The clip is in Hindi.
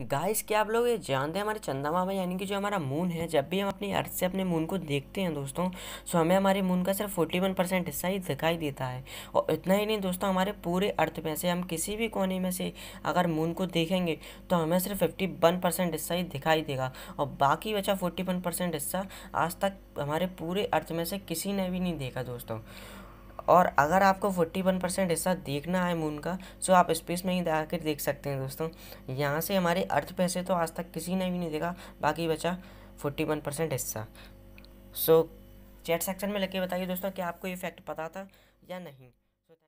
गाइस क्या आप लोग ये जानते हैं हमारे चंदा मामा यानी कि जो हमारा मून है जब भी हम अपनी अर्थ से अपने मून को देखते हैं दोस्तों सो हमें हमारे मून का सिर्फ फोर्टी वन परसेंट हिस्सा ही दिखाई देता है और इतना ही नहीं दोस्तों हमारे पूरे अर्थ में से हम किसी भी कोने में से अगर मून को देखेंगे तो हमें सिर्फ फिफ्टी वन परसेंट हिस्सा ही दिखाई देगा और बाकी बचा फोर्टी वन परसेंट हिस्सा आज तक हमारे पूरे अर्थ में से किसी ने भी नहीं देखा दोस्तों और अगर आपको 41 परसेंट हिस्सा देखना है मून का सो तो आप स्पेस में ही आकर देख सकते हैं दोस्तों यहाँ से हमारे अर्थ पैसे तो आज तक किसी ने भी नहीं देखा बाकी बचा 41 परसेंट हिस्सा सो चैट सेक्शन में लग के बताइए दोस्तों कि आपको ये फैक्ट पता था या नहीं